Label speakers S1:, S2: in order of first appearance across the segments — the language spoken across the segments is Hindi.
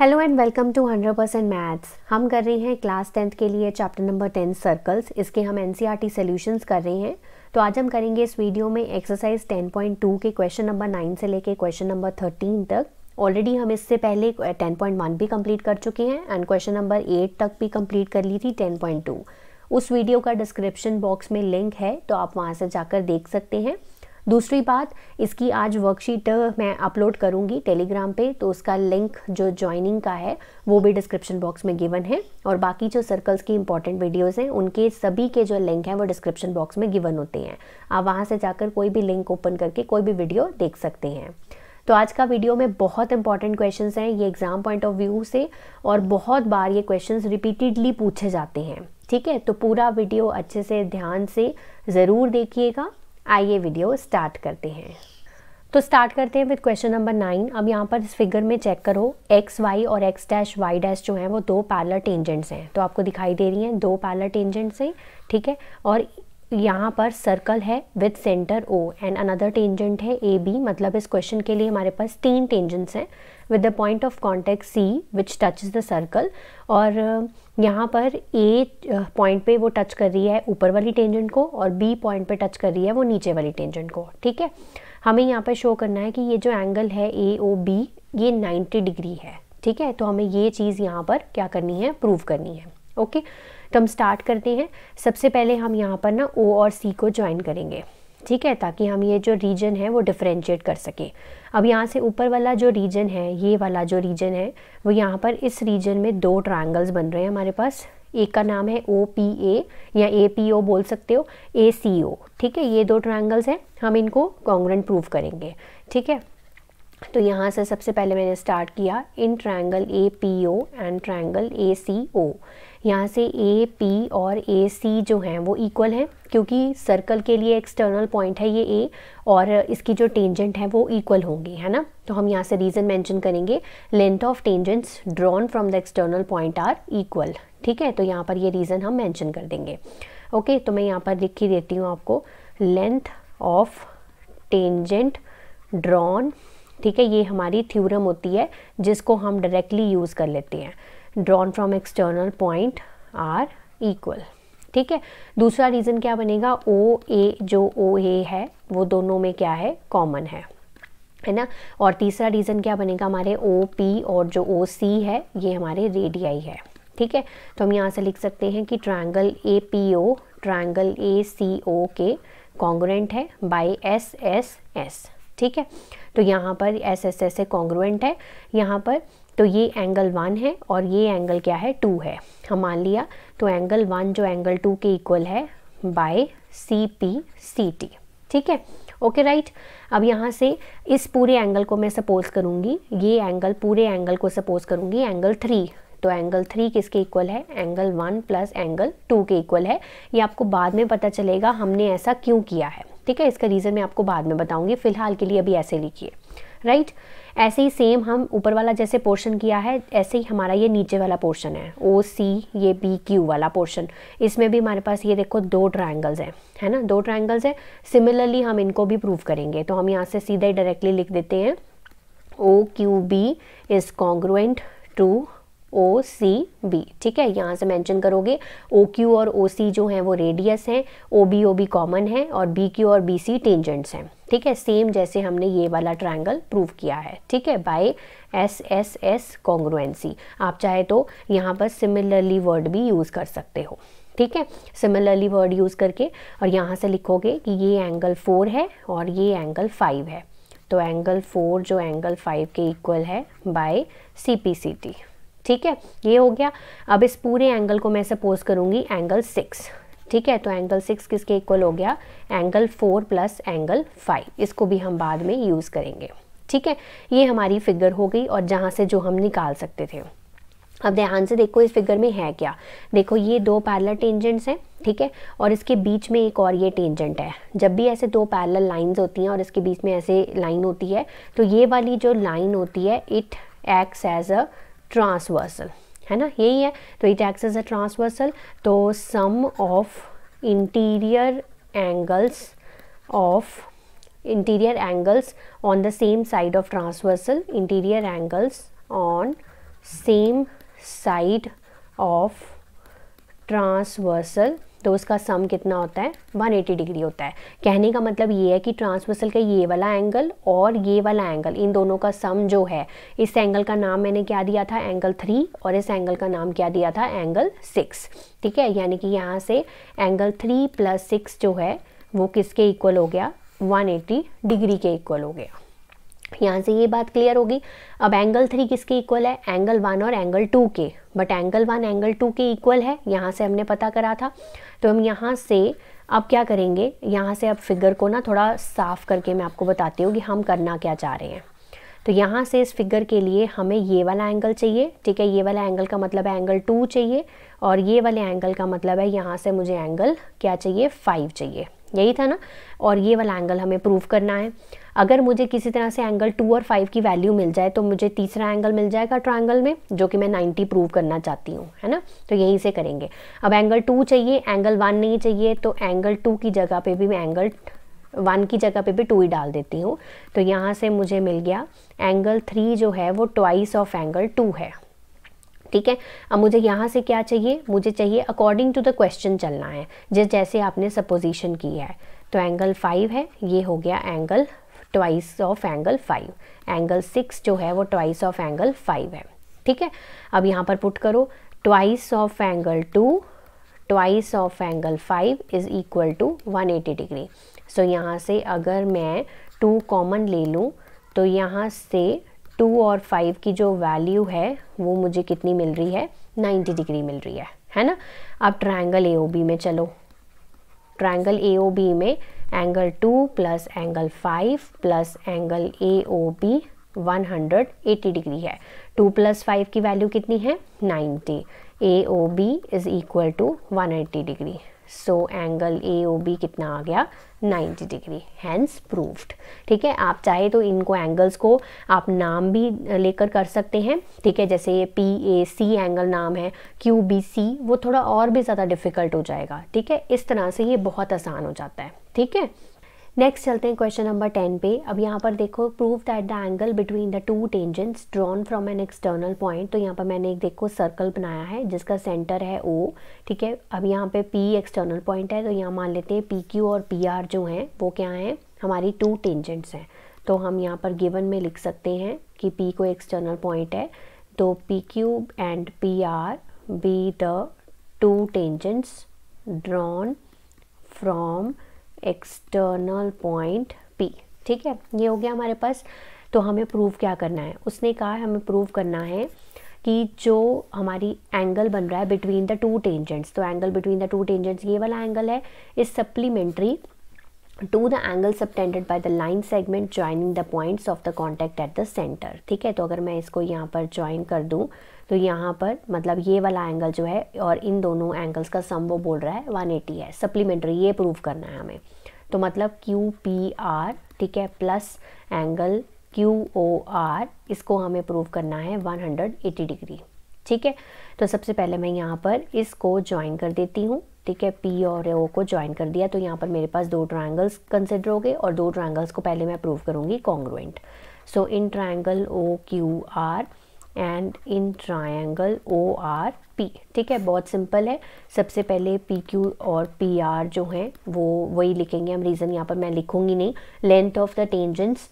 S1: Hello and welcome to 100% percent maths हम कर रहे हैं क्लास टेंथ के लिए चैप्टर नंबर टेन सर्कल्स इसके हम एन सी e कर रहे हैं तो आज हम करेंगे इस वीडियो में एक्सरसाइज 10.2 के क्वेश्चन नंबर नाइन से लेके क्वेश्चन नंबर थर्टीन तक ऑलरेडी हम इससे पहले 10.1 भी कंप्लीट कर चुके हैं एंड क्वेश्चन नंबर एट तक भी कंप्लीट कर ली थी 10.2 उस वीडियो का डिस्क्रिप्शन बॉक्स में लिंक है तो आप वहाँ से जाकर देख सकते हैं दूसरी बात इसकी आज वर्कशीट मैं अपलोड करूँगी टेलीग्राम पे तो उसका लिंक जो ज्वाइनिंग का है वो भी डिस्क्रिप्शन बॉक्स में गिवन है और बाकी जो सर्कल्स की इंपॉर्टेंट वीडियोज़ हैं उनके सभी के जो लिंक हैं वो डिस्क्रिप्शन बॉक्स में गिवन होते हैं आप वहाँ से जाकर कोई भी लिंक ओपन करके कोई भी वीडियो देख सकते हैं तो आज का वीडियो में बहुत इंपॉर्टेंट क्वेश्चंस हैं ये एग्ज़ाम पॉइंट ऑफ व्यू से और बहुत बार ये क्वेश्चंस रिपीटेडली पूछे जाते हैं ठीक है तो पूरा वीडियो अच्छे से ध्यान से ज़रूर देखिएगा आइए वीडियो स्टार्ट करते हैं तो स्टार्ट करते हैं विद क्वेश्चन नंबर नाइन अब यहाँ पर इस फिगर में चेक करो एक्स वाई और एक्स डैश वाई डैश जो हैं वो दो पैरलर टेंजेंट्स हैं तो आपको दिखाई दे रही हैं दो पैरलर टेंजेंट्स हैं ठीक है और यहाँ पर सर्कल है with centre O and another tangent है ए बी मतलब इस क्वेश्चन के लिए हमारे पास तीन टेंजेंट्स हैं with the point of contact C which touch the circle और यहाँ पर ए पॉइंट पे वो टच कर रही है ऊपर वाली टेंजेंट को और बी पॉइंट पे टच कर रही है वो नीचे वाली टेंजेंट को ठीक है हमें यहाँ पर शो करना है कि ये जो एंगल है ए ओ बी ये नाइन्टी डिग्री है ठीक है तो हमें ये चीज़ यहाँ पर क्या करनी है प्रूव करनी है ओके okay? तो हम स्टार्ट करते हैं सबसे पहले हम यहाँ पर ना ओ और सी को ज्वाइन करेंगे ठीक है ताकि हम ये जो रीजन है वो डिफ्रेंशिएट कर सकें अब यहाँ से ऊपर वाला जो रीजन है ये वाला जो रीजन है वो यहाँ पर इस रीजन में दो ट्राइंगल्स बन रहे हैं हमारे पास एक का नाम है ओ पी ए या ए पी ओ बोल सकते हो ए सी ओ ठीक है ये दो ट्राइंगल्स हैं हम इनको कॉन्ग्रेंट प्रूव करेंगे ठीक है तो यहाँ से सबसे पहले मैंने स्टार्ट किया in triangle A P O and triangle A C O यहाँ से ए पी और ए सी जो हैं वो इक्वल हैं क्योंकि सर्कल के लिए एक्सटर्नल पॉइंट है ये ए और इसकी जो टेंजेंट है वो इक्वल होंगी है ना तो हम यहाँ से रीज़न मेंशन करेंगे length of tangents drawn from the external point are equal ठीक है तो यहाँ पर ये रीज़न हम मेंशन कर देंगे ओके तो मैं यहाँ पर लिख ही देती हूँ आपको लेंथ ऑफ टेंजेंट ड्रॉन ठीक है ये हमारी थ्योरम होती है जिसको हम डायरेक्टली यूज़ कर लेते हैं drawn from external point are equal ठीक है दूसरा रीज़न क्या बनेगा ओ ए जो ओ ए है वो दोनों में क्या है कॉमन है है ना और तीसरा रीज़न क्या बनेगा हमारे ओ पी और जो ओ सी है ये हमारे रेडियाई है ठीक है तो हम यहाँ से लिख सकते हैं कि triangle A P O triangle A C O के कॉन्ग्रेंट है बाय एस एस एस ठीक है तो यहाँ पर ऐसे ऐसे ऐसे ए कॉन्ग्रुएंट है यहाँ पर तो ये एंगल वन है और ये एंगल क्या है टू है हम मान लिया तो एंगल वन जो एंगल टू के इक्वल है by C P C T ठीक है ओके राइट अब यहाँ से इस पूरे एंगल को मैं सपोज करूँगी ये एंगल पूरे एंगल को सपोज करूँगी एंगल थ्री तो एंगल थ्री किसके इक्वल है angle one plus angle two के इक्वल है ये आपको बाद में पता चलेगा हमने ऐसा क्यों किया है ठीक है इसका रीज़न मैं आपको बाद में बताऊँगी फ़िलहाल के लिए अभी ऐसे लिखिए राइट ऐसे ही सेम हम ऊपर वाला जैसे पोर्शन किया है ऐसे ही हमारा ये नीचे वाला पोर्शन है ओ सी ये बी क्यू वाला पोर्शन इसमें भी हमारे पास ये देखो दो ट्राइंगल्स हैं है ना दो ट्राइंगल्स हैं सिमिलरली हम इनको भी प्रूव करेंगे तो हम यहाँ से सीधे डायरेक्टली लिख देते हैं O Q B is congruent to O C B ठीक है यहाँ से मेंशन करोगे ओ क्यू और ओ सी जो हैं वो रेडियस हैं O B O B common है और बी क्यू और बी सी टेंजेंट्स हैं ठीक है सेम जैसे हमने ये वाला ट्रायंगल प्रूव किया है ठीक है by S S S congruency आप चाहे तो यहाँ पर सिमिलरली वर्ड भी यूज़ कर सकते हो ठीक है सिमिलरली वर्ड यूज़ करके और यहाँ से लिखोगे कि ये एंगल फोर है और ये एंगल फाइव है तो एंगल फोर जो एंगल फाइव के इक्वल है by C P C T ठीक है ये हो गया अब इस पूरे एंगल को मैं सपोज करूंगी एंगल सिक्स ठीक है तो एंगल सिक्स किसके इक्वल हो गया angle four plus angle five इसको भी हम बाद में यूज़ करेंगे ठीक है ये हमारी फिगर हो गई और जहां से जो हम निकाल सकते थे अब ध्यान से देखो इस फिगर में है क्या देखो ये दो पैरल टेंजेंट्स हैं ठीक है और इसके बीच में एक और ये टेंजेंट है जब भी ऐसे दो पैरल लाइंस होती हैं और इसके बीच में ऐसे लाइन होती है तो ये वाली जो लाइन होती है it acts as a transversal है ना यही है तो it act as a transversal तो sum of interior angles of interior angles on the same side of transversal interior angles on same side of transversal तो उसका सम कितना होता है 180 डिग्री होता है कहने का मतलब ये है कि ट्रांसवर्सल का ये वाला एंगल और ये वाला एंगल इन दोनों का सम जो है इस एंगल का नाम मैंने क्या दिया था एंगल थ्री और इस एंगल का नाम क्या दिया था एंगल सिक्स ठीक है यानी कि यहाँ से एंगल थ्री प्लस सिक्स जो है वो किसके इक्वल हो गया 180 डिग्री के इक्वल हो गया यहाँ से ये बात क्लियर होगी अब एंगल थ्री किसके इक्वल है एंगल वन और एंगल टू के but angle one angle two के इक्वल है यहाँ से हमने पता करा था तो हम यहाँ से अब क्या करेंगे यहाँ से अब फिगर को ना थोड़ा साफ करके मैं आपको बताती हूँ कि हम करना क्या चाह रहे हैं तो यहाँ से इस फिगर के लिए हमें ये वाला एंगल चाहिए ठीक है ये वाला एंगल का मतलब है एंगल टू चाहिए और ये वाले एंगल का मतलब है यहाँ से मुझे एंगल क्या चाहिए फाइव चाहिए यही था ना और ये वाला एंगल हमें प्रूव करना है अगर मुझे किसी तरह से एंगल टू और फाइव की वैल्यू मिल जाए तो मुझे तीसरा एंगल मिल जाएगा ट्राइंगल में जो कि मैं नाइन्टी प्रूव करना चाहती हूँ है ना तो यहीं से करेंगे अब एंगल टू चाहिए एंगल वन नहीं चाहिए तो एंगल टू की जगह पर भी मैं एंगल वन की जगह पे भी टू ही डाल देती हूँ तो यहाँ से मुझे मिल गया एंगल थ्री जो है वो ट्वाइस ऑफ एंगल टू है ठीक है अब मुझे यहाँ से क्या चाहिए मुझे चाहिए अकॉर्डिंग टू द क्वेश्चन चलना है जिस जैसे आपने सपोजिशन की है तो एंगल फाइव है ये हो गया angle twice of angle five angle six जो है वो ट्वाइस ऑफ एंगल फाइव है ठीक है अब यहाँ पर पुट करो twice of angle two twice of angle five is equal to one eighty degree so यहाँ से अगर मैं टू कॉमन ले लूँ तो यहाँ से टू और फाइव की जो वैल्यू है वो मुझे कितनी मिल रही है नाइन्टी डिग्री मिल रही है है ना अब ट्राइंगल ए में चलो ट्राइंगल ए में angle two plus angle five plus angle A O B one hundred eighty degree है टू प्लस फाइव की वैल्यू कितनी है ninety A O B is equal to one eighty degree so angle A O B कितना आ गया 90 डिग्री हैंस प्रूव्ड ठीक है आप चाहे तो इनको एंगल्स को आप नाम भी लेकर कर सकते हैं ठीक है जैसे ये पी ए सी एंगल नाम है क्यू बी सी वो थोड़ा और भी ज़्यादा डिफिकल्ट हो जाएगा ठीक है इस तरह से ये बहुत आसान हो जाता है ठीक है नेक्स्ट चलते हैं क्वेश्चन नंबर टेन पे अब यहाँ पर देखो prove that the angle between the two tangents drawn from an external point तो यहाँ पर मैंने एक देखो सर्कल बनाया है जिसका सेंटर है ओ ठीक है अब यहाँ पे पी एक्सटर्नल पॉइंट है तो यहाँ मान लेते हैं पी क्यू और पी आर जो हैं वो क्या हैं हमारी टू टेंजेंट्स हैं तो हम यहाँ पर गिवन में लिख सकते हैं कि पी को एक्सटर्नल पॉइंट है तो P Q and P R be the two tangents drawn from external point P ठीक है ये हो गया हमारे पास तो हमें प्रूव क्या करना है उसने कहा है हमें प्रूव करना है कि जो हमारी एंगल बन रहा है बिटवीन द टू टेंजेंट्स तो angle between the two tangents ये वाला एंगल है is supplementary to the angle subtended by the line segment joining the points of the contact at the centre ठीक है तो अगर मैं इसको यहाँ पर ज्वाइन कर दूँ तो यहाँ पर मतलब ये वाला एंगल जो है और इन दोनों एंगल्स का सम वो बोल रहा है एटी है सप्लीमेंट्री ये प्रूव करना है हमें तो मतलब क्यू पी आर ठीक है plus angle Q O R इसको हमें प्रूव करना है 180 डिग्री ठीक है तो सबसे पहले मैं यहाँ पर इसको ज्वाइन कर देती हूँ ठीक है पी और ओ को ज्वाइन कर दिया तो यहाँ पर मेरे पास दो ट्राइंगल्स कंसिडर हो गए और दो ट्राइंगल्स को पहले मैं प्रूव करूँगी congruent so in triangle O Q R and in triangle O R P ठीक है बहुत सिंपल है सबसे पहले पी क्यू और पी आर जो हैं वो वही लिखेंगे हम रीज़न यहाँ पर मैं लिखूँगी नहीं length of the tangents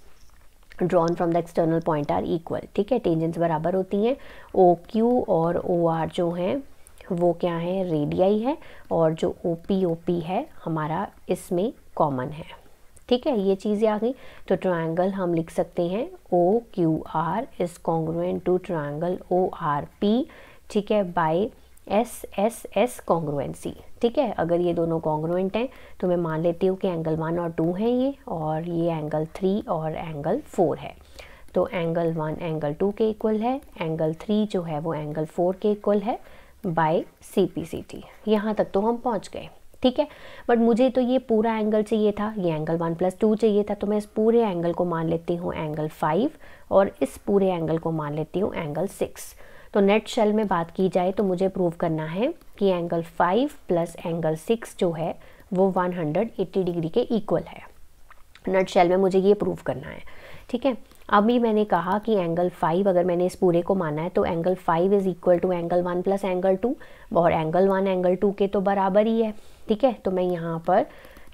S1: drawn from the external point are equal ठीक है टेंजेंट्स बराबर होती हैं ओ क्यू और ओ आर जो हैं वो क्या है रेडियाई है और जो ओ पी ओ पी है हमारा इसमें कॉमन है ठीक है ये चीज़ें आ गई तो ट्राइंगल हम लिख सकते हैं O Q R is congruent to triangle O R P ठीक है by S S S congruency ठीक है अगर ये दोनों कॉन्ग्रुएंट हैं तो मैं मान लेती हूँ कि एंगल वन और टू हैं ये और ये एंगल थ्री और एंगल फोर है तो एंगल वन एंगल टू के इक्वल है एंगल थ्री जो है वो एंगल फोर के इक्वल है by C P C T यहाँ तक तो हम पहुँच गए ठीक है बट मुझे तो ये पूरा एंगल चाहिए था ये एंगल वन प्लस टू चाहिए था तो मैं इस पूरे एंगल को मान लेती हूँ एंगल फाइव और इस पूरे एंगल को मान लेती हूँ एंगल सिक्स तो नेट शेल में बात की जाए तो मुझे प्रूव करना है कि angle five plus angle six जो है वो एट्टी डिग्री के इक्वल है नेट शेल में मुझे ये प्रूव करना है ठीक है अभी मैंने कहा कि एंगल फाइव अगर मैंने इस पूरे को माना है तो angle five is equal to angle one plus angle two और एंगल वन एंगल टू के तो बराबर ही है ठीक है तो मैं यहाँ पर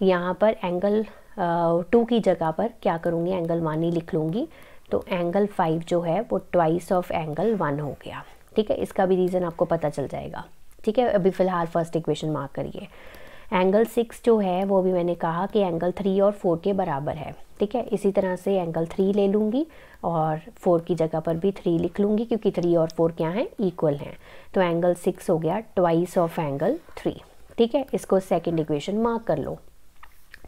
S1: यहाँ पर एंगल टू uh, की जगह पर क्या करूँगी एंगल वन ही लिख लूँगी तो एंगल फाइव जो है वो ट्वाइस ऑफ एंगल वन हो गया ठीक है इसका भी रीज़न आपको पता चल जाएगा ठीक है अभी फ़िलहाल फर्स्ट इक्वेशन मार्क करिए एंगल सिक्स जो है वो भी मैंने कहा कि एंगल थ्री और फोर के बराबर है ठीक है इसी तरह से एंगल थ्री ले लूँगी और फोर की जगह पर भी थ्री लिख लूँगी क्योंकि थ्री और फोर क्या हैं इक्वल हैं तो एंगल सिक्स हो गया ट्वाइस ऑफ एंगल थ्री ठीक है इसको सेकेंड इक्वेशन मार्क कर लो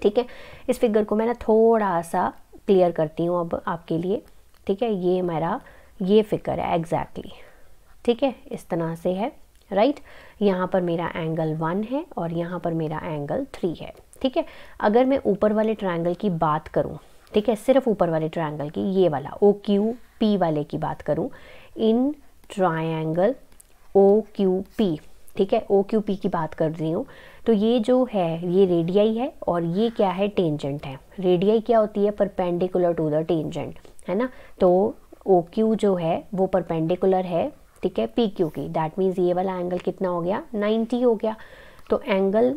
S1: ठीक है इस फिगर को मैं ना थोड़ा सा क्लियर करती हूँ अब आपके लिए ठीक है ये मेरा ये फिगर है एग्जैक्टली exactly, ठीक है इस तरह से है राइट यहाँ पर मेरा एंगल वन है और यहाँ पर मेरा एंगल थ्री है ठीक है अगर मैं ऊपर वाले ट्राइंगल की बात करूँ ठीक है सिर्फ ऊपर वाले ट्राइंगल की ये वाला ओ क्यू पी वाले की बात करूँ in triangle O Q P ठीक है ओ क्यू पी की बात कर रही हूँ तो ये जो है ये रेडियाई है और ये क्या है टेंजेंट है रेडियाई क्या होती है परपेंडिकुलर टू द टेंजेंट है ना तो ओ क्यू जो है वो परपेंडिकुलर है ठीक है पी क्यू की डैट मीन्स ये वाला एंगल कितना हो गया 90 हो गया तो एंगल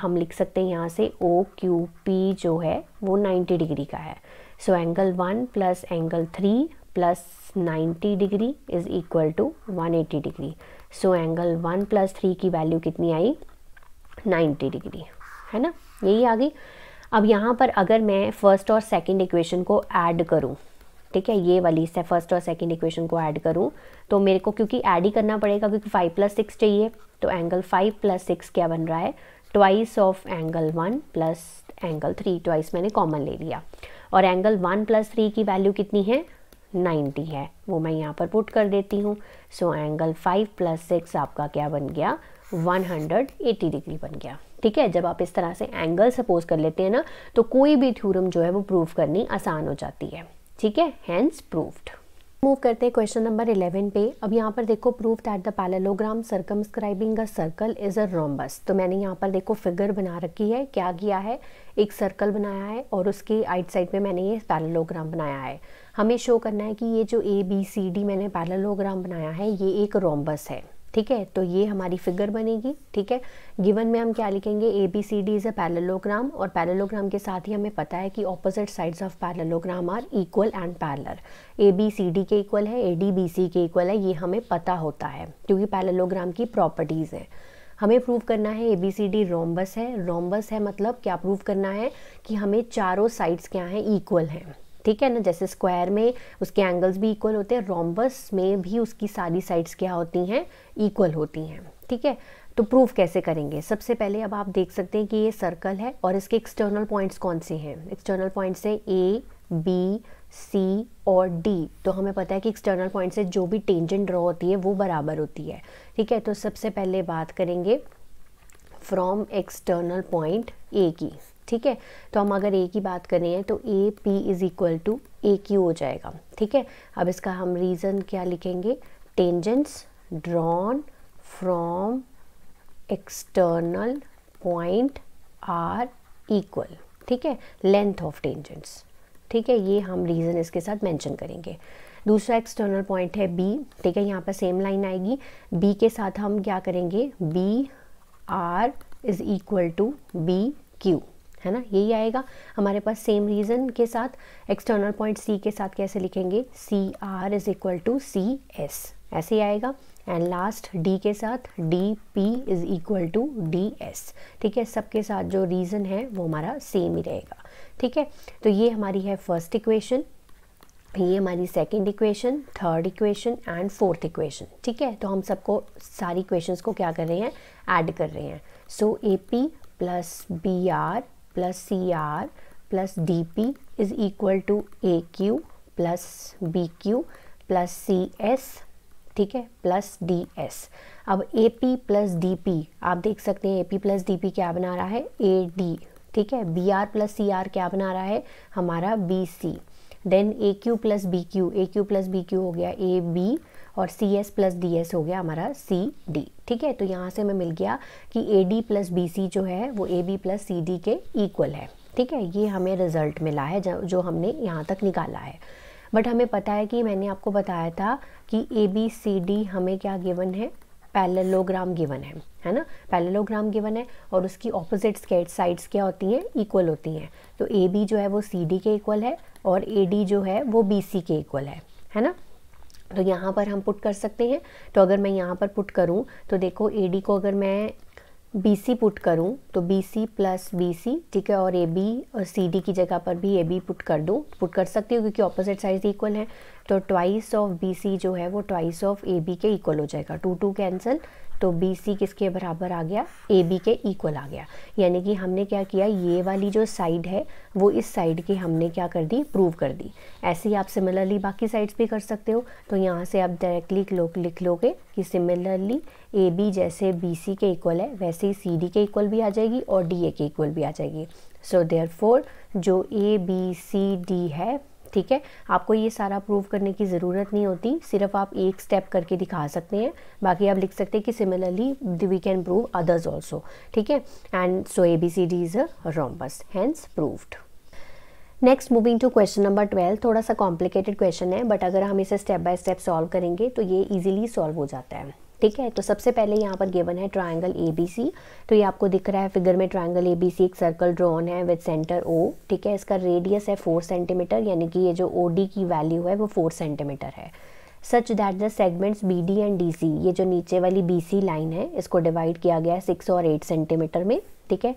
S1: हम लिख सकते हैं यहाँ से ओ क्यू पी जो है वो 90 डिग्री का है so angle one plus angle three plus 90 degree is equal to 180 degree so angle one plus three की वैल्यू कितनी आई 90 डिग्री है ना यही आ गई अब यहाँ पर अगर मैं फर्स्ट और सेकंड इक्वेशन को ऐड करूँ ठीक है ये वाली से फर्स्ट और सेकंड इक्वेशन को ऐड करूँ तो मेरे को क्योंकि ऐड ही करना पड़ेगा क्योंकि फाइव प्लस सिक्स चाहिए तो एंगल फाइव प्लस सिक्स क्या बन रहा है twice of angle one plus angle three twice मैंने कॉमन ले लिया और एंगल वन प्लस थ्री की वैल्यू कितनी है 90 है वो मैं यहाँ पर पुट कर देती हूँ so angle five plus six आपका क्या बन गया 180 डिग्री बन गया ठीक है जब आप इस तरह से एंगल सपोज कर लेते हैं ना तो कोई भी थ्योरम जो है वो प्रूव करनी आसान हो जाती है ठीक है हैंस प्रूफ्ड मूव करते हैं क्वेश्चन नंबर इलेवन पे अब यहाँ पर देखो proof that the parallelogram circumscribing a circle is a rhombus तो मैंने यहाँ पर देखो फिगर बना रखी है क्या किया है एक सर्कल बनाया है और उसके आइट साइड पे मैंने ये पैलेलोग्राम बनाया है हमें शो करना है कि ये जो ए बी सी डी मैंने पैलेलोग्राम बनाया है ये एक रोम्बस है ठीक है तो ये हमारी फिगर बनेगी ठीक है गिवन में हम क्या लिखेंगे A B C D is a parallelogram और पैरेलोग्राम के साथ ही हमें पता है कि opposite sides of parallelogram are equal and parallel A B C D के इक्वल है ए डी बी सी के इक्वल है ये हमें पता होता है क्योंकि पैरेलोग्राम की प्रॉपर्टीज़ हैं हमें प्रूव करना है A B C D rhombus है रोम्बस है मतलब क्या प्रूव करना है कि हमें चारों साइड्स क्या हैं इक्वल हैं ठीक है ना जैसे स्क्वायर में उसके एंगल्स भी इक्वल होते हैं रोम्बस में भी उसकी सारी साइड्स क्या होती हैं इक्वल होती हैं ठीक है तो प्रूफ कैसे करेंगे सबसे पहले अब आप देख सकते हैं कि ये सर्कल है और इसके एक्सटर्नल पॉइंट्स कौन से हैं एक्सटर्नल पॉइंट्स हैं ए बी सी और डी तो हमें पता है कि एक्सटर्नल पॉइंट से जो भी टेंजेंट ड्रॉ होती है वो बराबर होती है ठीक है तो सबसे पहले बात करेंगे फ्रॉम एक्सटर्नल पॉइंट ए की ठीक है तो हम अगर ए की बात करें तो A P is equal to A Q हो जाएगा ठीक है अब इसका हम रीज़न क्या लिखेंगे tangents drawn from external point are equal ठीक है लेंथ ऑफ टेंजेंट्स ठीक है ये हम रीज़न इसके साथ मेंशन करेंगे दूसरा एक्सटर्नल पॉइंट है बी ठीक है यहाँ पर सेम लाइन आएगी बी के साथ हम क्या करेंगे B R is equal to B Q है ना यही आएगा हमारे पास सेम रीज़न के साथ एक्सटर्नल पॉइंट सी के साथ कैसे लिखेंगे C R is equal to C S ऐसे ही आएगा एंड लास्ट डी के साथ D P is equal to D S ठीक है सबके साथ जो रीज़न है वो हमारा सेम ही रहेगा ठीक है तो ये हमारी है फर्स्ट इक्वेशन ये हमारी second equation third equation and fourth equation ठीक है तो हम सबको सारी इक्वेशंस को क्या कर रहे हैं ऐड कर रहे हैं so A P plus B R plus plus C R D P is equal to A Q plus B Q plus C S ठीक है प्लस डी एस अब A P plus D P आप देख सकते हैं A P plus D P क्या बना रहा है ए डी ठीक है B R plus C R क्या बना रहा है हमारा B C then A Q plus B Q A Q plus B Q हो गया ए बी और C S plus D S हो गया हमारा सी डी ठीक है तो यहाँ से हमें मिल गया कि A D plus B C जो है वो A B plus C D के इक्वल है ठीक है ये हमें रिज़ल्ट मिला है जो हमने यहाँ तक निकाला है बट हमें पता है कि मैंने आपको बताया था कि ए बी सी डी हमें क्या गिवन है पैलेलोग्राम गिवन है है ना पैलेलोग्राम गिवन है और उसकी ऑपोजिट साइड्स क्या होती हैं इक्वल होती हैं तो ए बी जो है वो सी डी के इक्वल है और ए डी जो है वो बी सी के इक्वल है है ना तो यहाँ पर हम पुट कर सकते हैं तो अगर मैं यहाँ पर पुट करूँ तो देखो ए को अगर मैं बी सी पुट करूँ तो B C plus B C ठीक है और ए बी और सी डी की जगह पर भी ए बी पुट कर दूँ पुट कर सकती हूँ क्योंकि ऑपोजिट साइज इक्वल है तो ट्वाइस ऑफ बी सी जो है वो ट्वाइस ऑफ ए बी के इक्वल हो जाएगा टू टू कैंसिल तो बी सी किसके बराबर आ गया ए बी के इक्वल आ गया यानी कि हमने क्या किया ये वाली जो साइड है वो इस साइड की हमने क्या कर दी प्रूव कर दी ऐसे ही आप सिमिलरली बाकी साइड्स भी कर सकते हो तो यहाँ से आप डायरेक्टली लो, लिख लोगे कि सिमिलरली ए बी जैसे बी सी के इक्वल है वैसे ही सी डी के इक्वल भी आ जाएगी और डी ए के इक्वल भी आ जाएगी सो देयर फोर जो ए बी सी डी है ठीक है आपको ये सारा प्रूव करने की ज़रूरत नहीं होती सिर्फ आप एक स्टेप करके दिखा सकते हैं बाकी आप लिख सकते हैं कि similarly we can prove others also ठीक है and so A B C D is a rhombus hence proved next moving to question number twelve थोड़ा सा कॉम्प्लिकेटेड क्वेश्चन है बट अगर हम इसे स्टेप बाय स्टेप सॉल्व करेंगे तो ये इजीली सॉल्व हो जाता है ठीक है तो सबसे पहले यहाँ पर गिवन है ट्रायंगल ए बी सी तो ये आपको दिख रहा है फिगर में ट्रायंगल ए बी सी एक सर्कल ड्रॉन है विद सेंटर ओ ठीक है इसका रेडियस है फोर सेंटीमीटर यानी कि ये जो ओ डी की वैल्यू है वो फोर सेंटीमीटर है such that the segments B D and D C ये जो नीचे वाली बी सी लाइन है इसको डिवाइड किया गया है सिक्स और एट सेंटीमीटर में ठीक है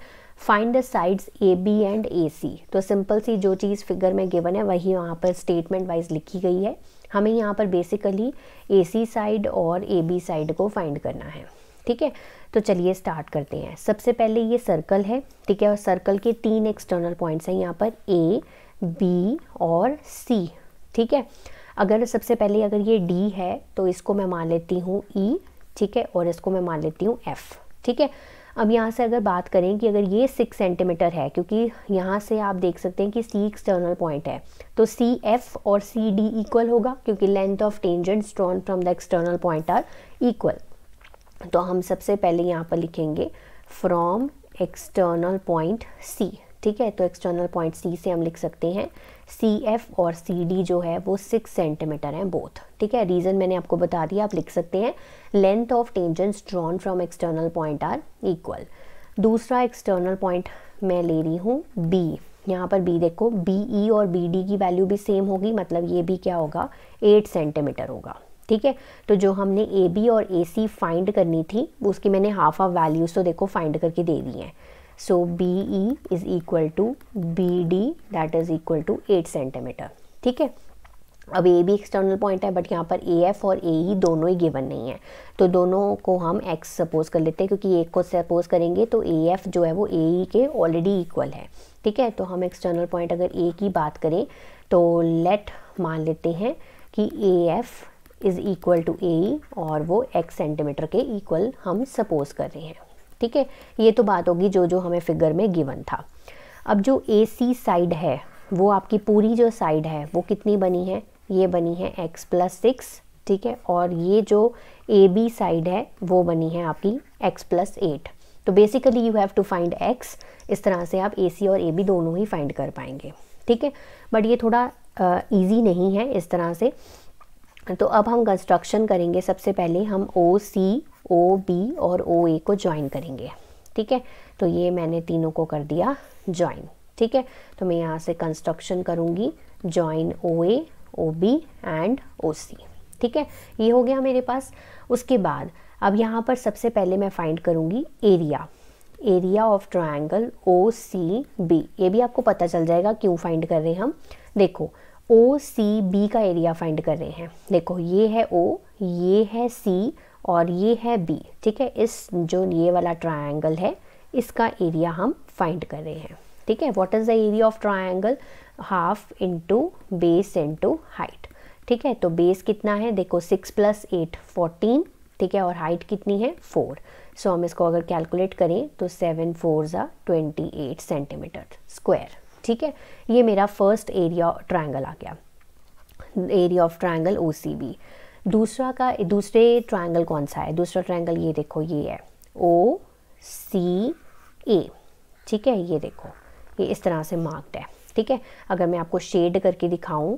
S1: find the sides A B and A C तो सिंपल सी जो चीज़ फिगर में गिवन है वही वहाँ पर स्टेटमेंट वाइज लिखी गई है हमें यहाँ पर बेसिकली ए सी साइड और ए बी साइड को फाइंड करना है ठीक है तो चलिए स्टार्ट करते हैं सबसे पहले ये सर्कल है ठीक है और सर्कल के तीन एक्सटर्नल पॉइंट्स हैं यहाँ पर ए बी और सी ठीक है अगर सबसे पहले अगर ये डी है तो इसको मैं मान लेती हूँ ई e, ठीक है और इसको मैं मान लेती हूँ एफ ठीक है अब यहाँ से अगर बात करें कि अगर ये सिक्स सेंटीमीटर है क्योंकि यहाँ से आप देख सकते हैं कि सी एक्सटर्नल पॉइंट है तो सी एफ और सी डी इक्वल होगा क्योंकि length of tangents drawn from the external point are equal तो हम सबसे पहले यहाँ पर लिखेंगे फ्रॉम एक्सटर्नल पॉइंट सी ठीक है तो एक्सटर्नल पॉइंट सी से हम लिख सकते हैं सी एफ और सी डी जो है वो सिक्स सेंटीमीटर हैं बोथ ठीक है रीज़न मैंने आपको बता दिया आप लिख सकते हैं length of tangents drawn from external point are equal दूसरा एक्सटर्नल पॉइंट मैं ले रही हूँ बी यहाँ पर बी देखो बी ई e और बी डी की वैल्यू भी सेम होगी मतलब ये भी क्या होगा एट सेंटीमीटर होगा ठीक है तो जो हमने ए बी और ए सी फाइंड करनी थी उसकी मैंने हाफ ऑफ वैल्यूज़ तो देखो फाइंड करके दे दी हैं So BE is equal to BD that is equal to 8 centimetre ठीक है अब ए भी एक्सटर्नल पॉइंट है बट यहाँ पर ए एफ और ए ई e दोनों ही गिवन नहीं है तो दोनों को हम एक्स सपोज कर लेते हैं क्योंकि एक को सपोज करेंगे तो ए एफ जो है वो ए ई e के ऑलरेडी इक्वल है ठीक है तो हम एक्सटर्नल पॉइंट अगर ए की बात करें तो लेट मान लेते हैं कि A F is equal to A E और वो एक्स सेंटीमीटर के इक्वल हम सपोज कर रहे हैं ठीक है ये तो बात होगी जो जो हमें फिगर में गिवन था अब जो ए सी साइड है वो आपकी पूरी जो साइड है वो कितनी बनी है ये बनी है एक्स प्लस सिक्स ठीक है और ये जो ए बी साइड है वो बनी है आपकी एक्स प्लस एट तो basically you have to find X इस तरह से आप ए सी और ए बी दोनों ही फाइंड कर पाएंगे ठीक है बट ये थोड़ा ईजी uh, नहीं है इस तरह से तो अब हम कंस्ट्रक्शन करेंगे सबसे पहले हम ओ सी ओ बी और ओ ए को ज्वाइन करेंगे ठीक है तो ये मैंने तीनों को कर दिया ज्वाइन ठीक है तो मैं यहाँ से कंस्ट्रक्शन करूँगी join O A O B and O C ठीक है ये हो गया मेरे पास उसके बाद अब यहाँ पर सबसे पहले मैं फाइंड करूँगी area area of triangle O C B ये भी आपको पता चल जाएगा क्यों फाइंड कर रहे हैं हम देखो ओ सी बी का एरिया फाइंड कर रहे हैं देखो ये है ओ ये है सी और ये है बी ठीक है इस जो ये वाला ट्राइंगल है इसका एरिया हम फाइंड कर रहे हैं ठीक है what is the area of triangle half into base into height ठीक है तो बेस कितना है देखो सिक्स प्लस एट फोर्टीन ठीक है और हाइट कितनी है फोर सो so, हम इसको अगर कैलकुलेट करें तो सेवन फोर ज़ा ट्वेंटी एट सेंटीमीटर स्क्वायर ठीक है ये मेरा फर्स्ट एरिया ट्राइंगल आ गया एरिया ऑफ ट्राइंगल ओ दूसरा का दूसरे ट्राइंगल कौन सा है दूसरा ट्राइंगल ये देखो ये है ओ सी ए ठीक है ये देखो ये इस तरह से मार्क्ड है ठीक है अगर मैं आपको शेड करके दिखाऊं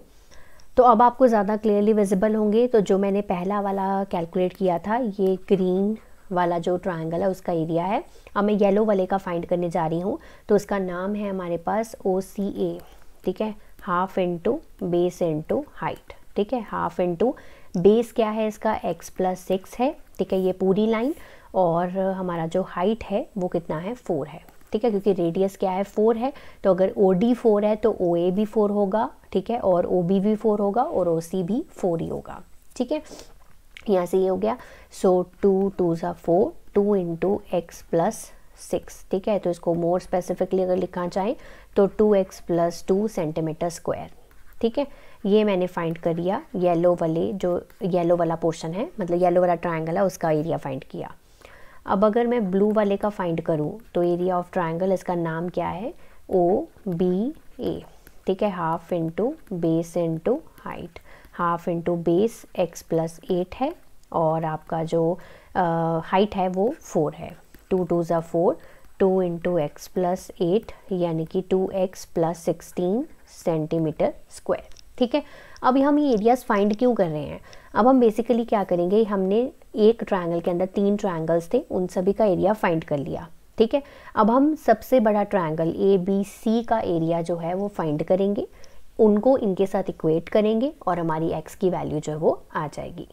S1: तो अब आपको ज़्यादा क्लियरली विजिबल होंगे तो जो मैंने पहला वाला कैलकुलेट किया था ये ग्रीन वाला जो ट्रायंगल है उसका एरिया है अब मैं येलो वाले का फाइंड करने जा रही हूँ तो उसका नाम है हमारे पास ओ सी ए ठीक है half into base into height ठीक है हाफ इंटू बेस क्या है इसका एक्स प्लस सिक्स है ठीक है ये पूरी लाइन और हमारा जो हाइट है वो कितना है फोर है ठीक है क्योंकि रेडियस क्या है फोर है तो अगर ओ डी फोर है तो ओ ए भी फोर होगा ठीक है और ओ बी भी फोर होगा और ओ सी भी फोर ही होगा ठीक है तो यहाँ से ये हो गया सो टू टू ज़ा four two into X plus six ठीक है तो इसको मोर स्पेसिफिकली अगर लिखना चाहें तो two X plus two centimetre square ठीक है ये मैंने फाइंड कर लिया येलो वाले जो येलो वाला पोर्शन है मतलब येलो वाला ट्राइंगल है उसका एरिया फाइंड किया अब अगर मैं ब्लू वाले का फाइंड करूँ तो एरिया ऑफ ट्राइंगल इसका नाम क्या है ओ बी ए ठीक है half into base into height half into base X plus eight है और आपका जो हाइट है वो फोर है टू टू ज़ा four two into X plus eight यानी कि two X plus sixteen centimetre square ठीक है अब हम ये एरियाज फाइंड क्यों कर रहे हैं अब हम बेसिकली क्या करेंगे हमने एक ट्राइंगल के अंदर तीन ट्राइंगल्स थे उन सभी का एरिया फाइंड कर लिया ठीक है अब हम सबसे बड़ा ट्राइंगल ए बी सी का एरिया जो है वो फाइंड करेंगे उनको इनके साथ इक्वेट करेंगे और हमारी एक्स की वैल्यू जो है वो आ जाएगी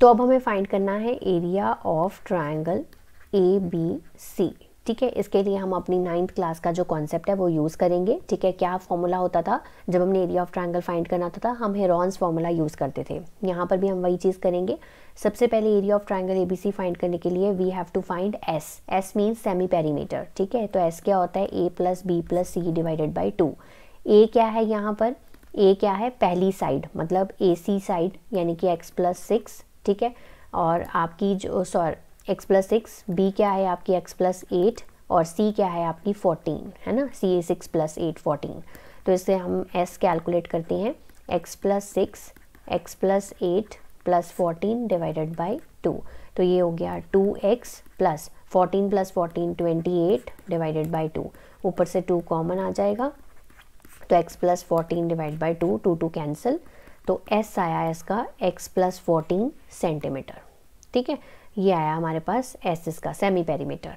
S1: तो अब हमें फाइंड करना है area of triangle A B C ठीक है इसके लिए हम अपनी नाइन्थ क्लास का जो कॉन्सेप्ट है वो यूज़ करेंगे ठीक है क्या फॉर्मूला होता था जब हमने एरिया ऑफ ट्राइंगल फाइंड करना था, था हम हेरॉन्स फार्मूला यूज़ करते थे यहाँ पर भी हम वही चीज़ करेंगे सबसे पहले area of A B C find करने के लिए we have to find S S means semi perimeter ठीक है तो एस क्या होता है A plus B plus C divided by two A क्या है यहाँ पर ए क्या है पहली साइड मतलब ए सी साइड यानी कि एक्स प्लस सिक्स ठीक है और आपकी जो sorry X plus six B क्या है आपकी एक्स प्लस एट और सी क्या है आपकी फोर्टीन है ना C A six plus eight fourteen तो इससे हम एस कैलकुलेट करते हैं X plus six X plus eight plus fourteen divided by two तो ये हो गया two X plus fourteen plus fourteen twenty eight divided by two ऊपर से टू कॉमन आ जाएगा तो x plus fourteen divide by two two two cancel तो s आया इसका x प्लस फोर्टीन सेंटीमीटर ठीक है ये आया हमारे पास s इसका सेमी पेरीमीटर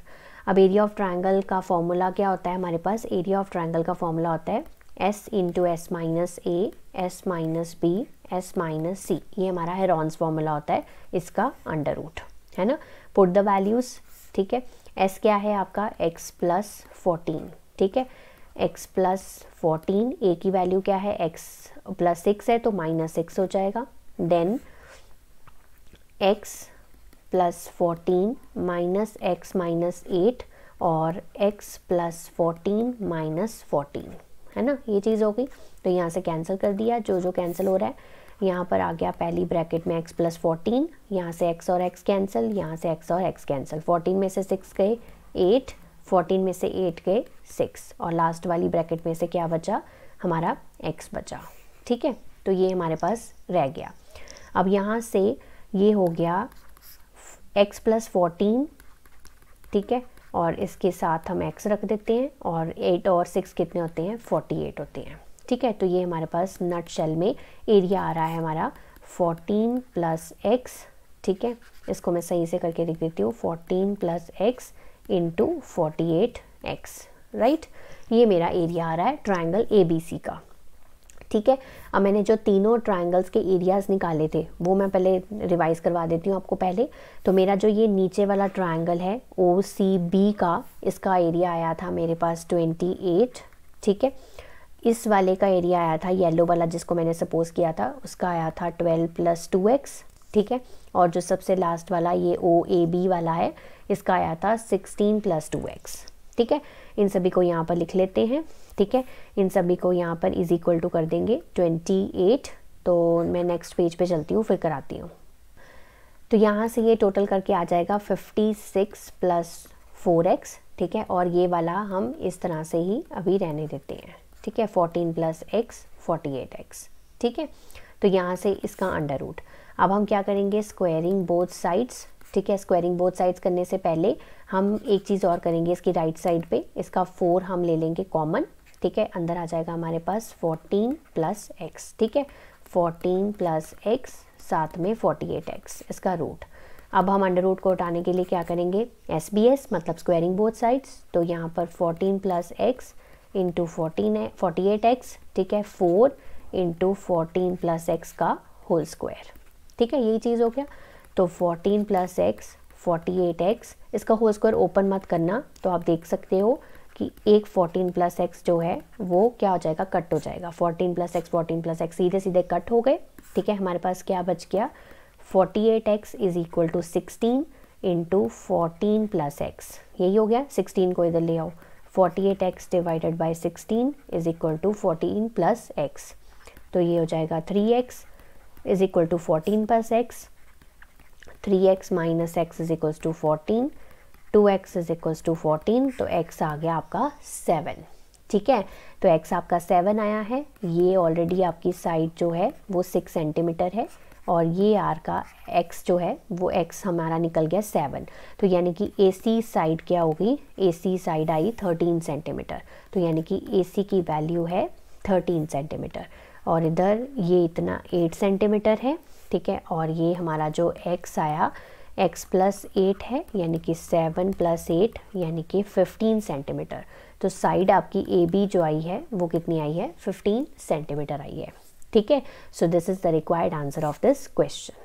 S1: अब एरिया ऑफ ट्राइंगल का फॉर्मूला क्या होता है हमारे पास एरिया ऑफ ट्राइंगल का फॉर्मूला होता है S into S minus A S minus B S minus C ये हमारा है रॉन्स फॉर्मूला होता है इसका अंडर रूट है ना पुट द वैल्यूज़ ठीक है एस क्या है आपका एक्स प्लस फोर्टीन ठीक है x प्लस फोर्टीन ए की वैल्यू क्या है x प्लस सिक्स है तो माइनस सिक्स हो जाएगा then x plus fourteen minus X minus eight और x plus fourteen minus fourteen है ना ये चीज़ हो गई तो यहाँ से कैंसिल कर दिया जो जो कैंसिल हो रहा है यहाँ पर आ गया पहली ब्रैकेट में x प्लस फोर्टीन यहाँ से x और x कैंसिल यहाँ से x और x कैंसिल फोर्टीन में से सिक्स गए एट फोर्टीन में से एट गए सिक्स और लास्ट वाली ब्रैकेट में से क्या बचा हमारा एक्स बचा ठीक है तो ये हमारे पास रह गया अब यहाँ से ये हो गया एक्स प्लस फोर्टीन ठीक है और इसके साथ हम एक्स रख देते हैं और एट और सिक्स कितने होते हैं फोर्टी एट होते हैं ठीक है तो ये हमारे पास नट शेल में एरिया आ रहा है हमारा फोर्टीन प्लस एक्स ठीक है इसको मैं सही से करके लिख देती हूँ fourteen plus X into forty eight X right ये मेरा एरिया आ रहा है ट्राइंगल ए का ठीक है अब मैंने जो तीनों ट्राइंगल्स के एरियाज निकाले थे वो मैं पहले रिवाइज करवा देती हूँ आपको पहले तो मेरा जो ये नीचे वाला ट्राइंगल है ओ सी बी का इसका एरिया आया था मेरे पास ट्वेंटी एट ठीक है इस वाले का एरिया आया था येलो वाला जिसको मैंने सपोज किया था उसका आया था ट्वेल्व प्लस टू एक्स ठीक है और जो सबसे लास्ट वाला ये ओ ए बी वाला है इसका आया था सिक्सटीन प्लस टू एक्स ठीक है इन सभी को यहाँ पर लिख लेते हैं ठीक है इन सभी को यहाँ पर इज इक्वल टू कर देंगे ट्वेंटी एट तो मैं नेक्स्ट पेज पे चलती हूँ फिर कराती हूँ तो यहाँ से ये टोटल करके आ जाएगा fifty six plus four X ठीक है और ये वाला हम इस तरह से ही अभी रहने देते हैं ठीक है fourteen plus X forty eight X ठीक है तो यहाँ से इसका अंडर रूट अब हम क्या करेंगे स्क्वायरिंग बोथ साइड्स ठीक है स्क्वायरिंग बोथ साइड्स करने से पहले हम एक चीज़ और करेंगे इसकी राइट right साइड पे इसका फोर हम ले लेंगे कॉमन ठीक है अंदर आ जाएगा हमारे पास फोर्टीन प्लस एक्स ठीक है फोर्टीन प्लस एक्स साथ में फोर्टी एट एक्स इसका रूट अब हम अंडर रूट को उठाने के लिए क्या करेंगे एस बी एस मतलब स्क्वायरिंग बोथ साइड्स तो यहाँ पर fourteen plus X into fourteen forty eight X ठीक है four into fourteen plus X का होल स्क्वायर ठीक है यही चीज़ हो गया तो fourteen plus X forty eight X इसका होल स्क्वायर ओपन मत करना तो आप देख सकते हो कि एक फोर्टीन प्लस एक्स जो है वो क्या हो जाएगा कट हो जाएगा fourteen plus X fourteen plus X सीधे सीधे कट हो गए ठीक है हमारे पास क्या बच गया forty eight X is equal to sixteen into fourteen plus X यही हो गया सिक्सटीन को इधर ले आओ forty eight X divided by sixteen is equal to fourteen plus X तो ये हो जाएगा three X is equal to to plus X three X minus X is equal to fourteen two X is equal to fourteen तो x आ गया आपका सेवन ठीक है तो x आपका सेवन आया है ये ऑलरेडी आपकी साइड जो है वो सिक्स सेंटीमीटर है और ये आर का एक्स जो है वो एक्स हमारा निकल गया सेवन तो यानी कि ए सी साइड क्या होगी ए सी साइड आई थर्टीन सेंटीमीटर तो यानी कि ए सी की वैल्यू है थर्टीन सेंटीमीटर और इधर ये इतना एट सेंटीमीटर है ठीक है और ये हमारा जो एक्स आया एक्स प्लस एट है यानी कि सेवन प्लस एट यानी कि फिफ्टीन सेंटीमीटर तो साइड आपकी ए बी जो आई है वो कितनी आई है फिफ्टीन सेंटीमीटर आई है ठीक है so this is the required answer of this question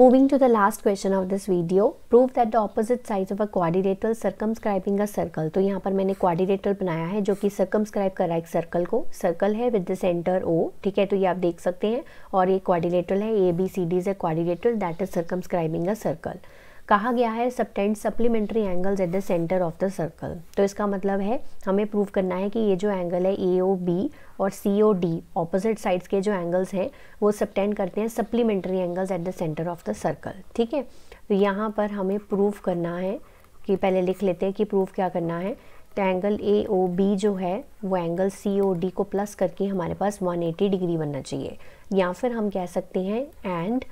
S1: Moving to the last question of this video, prove that the opposite sides of a quadrilateral circumscribing a circle. तो यहाँ पर मैंने quadrilateral बनाया है जो कि circumscribe कर रहा है एक circle को circle है with the center O ठीक है तो ये आप देख सकते हैं और ये quadrilateral है A B C D is a quadrilateral that is circumscribing a circle. कहा गया है subtend supplementary angles at the centre of the circle तो इसका मतलब है हमें प्रूव करना है कि ये जो एंगल है ए ओ बी और C O D opposite sides के जो एंगल्स हैं वो सबटेंड करते हैं supplementary angles at the centre of the circle ठीक है तो यहाँ पर हमें प्रूव करना है कि पहले लिख लेते हैं कि प्रूव क्या करना है तो एंगल ए ओ बी जो है वो एंगल सी ओ डी को प्लस करके हमारे पास 180 डिग्री बनना चाहिए या फिर हम कह सकते हैं and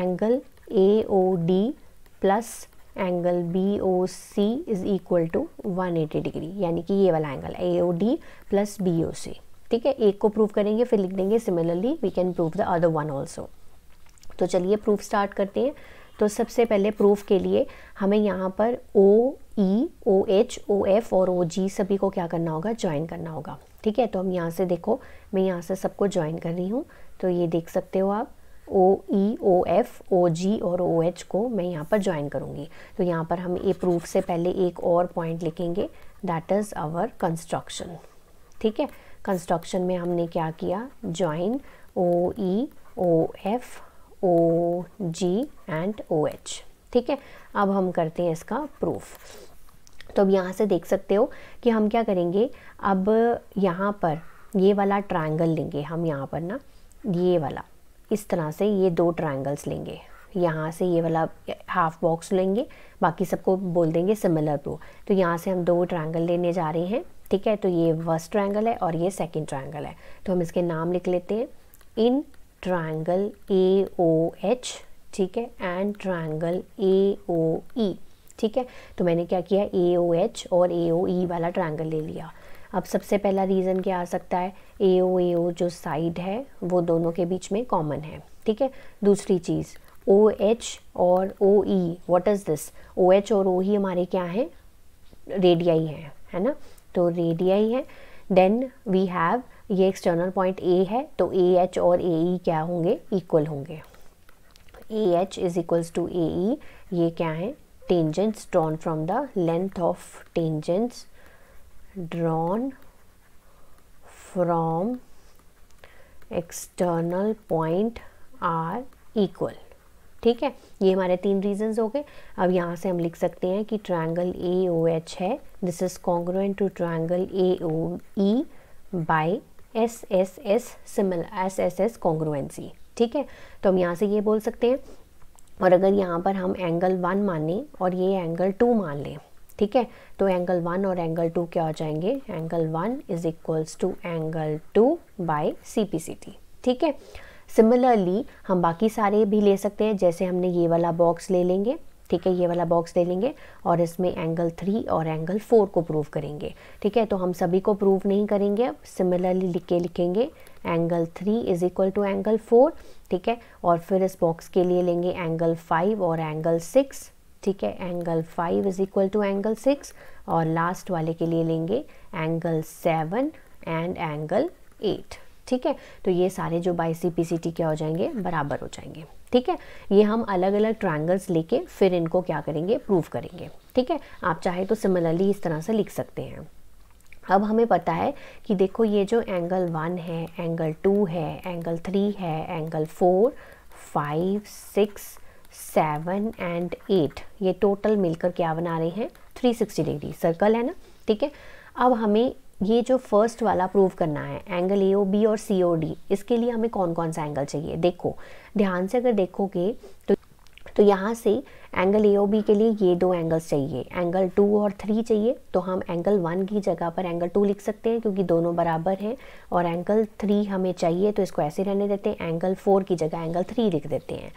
S1: angle A O D plus angle B O C is equal to 180 degree यानी कि ये वाला angle A O D plus B O C ठीक है एक को प्रूव करेंगे फिर लिख देंगे similarly we can prove the other one also तो चलिए प्रूफ स्टार्ट करते हैं तो सबसे पहले प्रूफ के लिए हमें यहाँ पर ओ E O H O F और ओ जी सभी को क्या करना होगा ज्वाइन करना होगा ठीक है तो हम यहाँ से देखो मैं यहाँ से सबको ज्वाइन कर रही हूँ तो ये देख सकते हो आप ओ ई ओ एफ ओ जी और ओ एच को मैं यहाँ पर ज्वाइन करूँगी तो यहाँ पर हम ए प्रूफ से पहले एक और पॉइंट लिखेंगे दैट इज़ आवर कंस्ट्रक्शन ठीक है कंस्ट्रक्शन में हमने क्या किया join O E O F O G and O H ठीक है अब हम करते हैं इसका प्रूफ तो अब यहाँ से देख सकते हो कि हम क्या करेंगे अब यहाँ पर ये वाला ट्रायंगल लेंगे हम यहाँ पर ना ये वाला इस तरह से ये दो ट्राइंगल्स लेंगे यहाँ से ये वाला हाफ बॉक्स लेंगे बाकी सबको बोल देंगे सिमिलर प्रो तो यहाँ से हम दो ट्राइंगल लेने जा रहे हैं ठीक है तो ये फर्स्ट ट्राइंगल है और ये सेकेंड ट्राइंगल है तो हम इसके नाम लिख लेते हैं इन ट्राइंगल ए ओ एच ठीक है एंड ट्राइंगल ए ओ ई ठीक है तो मैंने क्या किया ए ओ एच और ए ओ ई वाला ट्राइंगल ले लिया अब सबसे पहला रीज़न क्या आ सकता है ए ओ ए ओ जो साइड है वो दोनों के बीच में कॉमन है ठीक है दूसरी चीज़ ओ एच और O E what is this O H और ओ ही e हमारे क्या हैं रेडियाई हैं है ना तो रेडियाई है देन वी हैव ये एक्सटर्नल पॉइंट ए है तो ए एच और ए ई e क्या होंगे इक्वल होंगे A H is equals to A E ये क्या है tangents drawn from the length of tangents drawn from external point are equal ठीक है ये हमारे तीन रीजन हो गए अब यहाँ से हम लिख सकते हैं कि ट्राइंगल ए ओ एच है this is congruent to triangle A O E by S S S सिमिल एस एस एस कॉन्ग्रोवेंसी ठीक है तो हम यहाँ से ये बोल सकते हैं और अगर यहाँ पर हम एंगल वन माने और ये एंगल टू मान लें ठीक है तो एंगल वन और एंगल टू क्या हो जाएंगे angle one is equals to angle two by C P C T ठीक है सिमिलरली हम बाकी सारे भी ले सकते हैं जैसे हमने ये वाला बॉक्स ले लेंगे ठीक है ये वाला बॉक्स ले लेंगे और इसमें एंगल थ्री और एंगल फोर को प्रूव करेंगे ठीक है तो हम सभी को प्रूव नहीं करेंगे सिमिलरली लिख के लिखेंगे angle three is equal to angle four ठीक है और फिर इस बॉक्स के लिए लेंगे एंगल फाइव और एंगल सिक्स ठीक है angle five is equal to angle six और लास्ट वाले के लिए लेंगे angle seven and angle eight ठीक है तो ये सारे जो by C P C T क्या हो जाएंगे बराबर हो जाएंगे ठीक है ये हम अलग अलग ट्राइंगल्स लेके फिर इनको क्या करेंगे प्रूव करेंगे ठीक है आप चाहे तो सिमिलरली इस तरह से लिख सकते हैं अब हमें पता है कि देखो ये जो एंगल वन है एंगल टू है एंगल थ्री है angle four five six seven and eight ये टोटल मिलकर क्या बना रहे हैं थ्री सिक्सटी डिग्री सर्कल है ना ठीक है अब हमें ये जो फर्स्ट वाला प्रूव करना है एंगल ए ओ बी और सी ओ डी इसके लिए हमें कौन कौन सा एंगल चाहिए देखो ध्यान से अगर देखोगे तो तो यहाँ से एंगल ए ओ बी के लिए ये दो एंगल्स चाहिए एंगल टू और थ्री चाहिए तो हम एंगल वन की जगह पर एंगल टू लिख सकते हैं क्योंकि दोनों बराबर हैं और एंगल थ्री हमें चाहिए तो इसको ऐसे रहने देते हैं एंगल फोर की जगह एंगल थ्री लिख देते हैं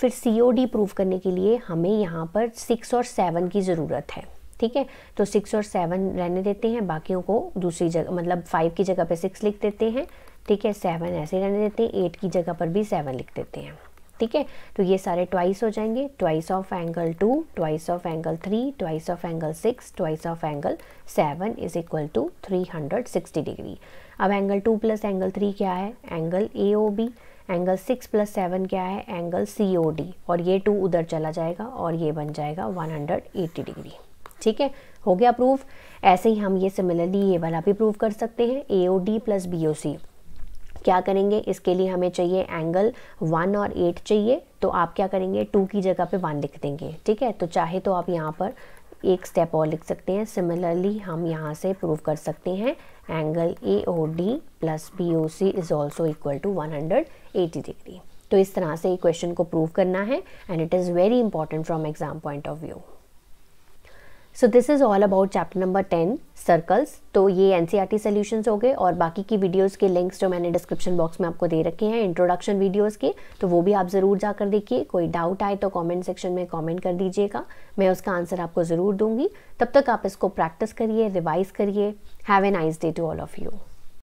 S1: फिर सी ओ डी प्रूव करने के लिए हमें यहाँ पर सिक्स और सेवन की ज़रूरत है ठीक है तो सिक्स और सेवन रहने देते हैं बाकियों को दूसरी जगह मतलब फाइव की जगह पे सिक्स लिख देते हैं ठीक है सेवन ऐसे रहने देते हैं एट की जगह पर भी सेवन लिख देते हैं ठीक है तो ये सारे ट्वाइस हो जाएंगे twice of angle two twice of angle three twice of angle six twice of angle seven is equal to three hundred sixty degree अब angle two plus angle three क्या है angle A O B angle six plus seven क्या है एंगल सी ओ डी और ये टू उधर चला जाएगा और ये बन जाएगा वन हंड्रेड एट्टी डिग्री ठीक है हो गया प्रूफ ऐसे ही हम ये सिमिलरली ये वाला भी प्रूफ कर सकते हैं A O D plus B O C क्या करेंगे इसके लिए हमें चाहिए एंगल वन और एट चाहिए तो आप क्या करेंगे टू की जगह पे वन लिख देंगे ठीक है तो चाहे तो आप यहाँ पर एक स्टेप और लिख सकते हैं सिमिलरली हम यहाँ से प्रूव कर सकते हैं angle A O D plus B O C is also equal to eighty degree तो इस तरह से क्वेश्चन को प्रूव करना है and it is very important from exam point of view so this is all about chapter number ten circles तो ये एन सी सॉल्यूशंस हो गए और बाकी की वीडियोस के लिंक्स जो मैंने डिस्क्रिप्शन बॉक्स में आपको दे रखे हैं इंट्रोडक्शन वीडियोस के तो वो भी आप ज़रूर जाकर देखिए कोई डाउट आए तो कमेंट सेक्शन में कमेंट कर दीजिएगा मैं उसका आंसर आपको ज़रूर दूंगी तब तक आप इसको प्रैक्टिस करिए रिवाइज़ करिए have a nice day to all of you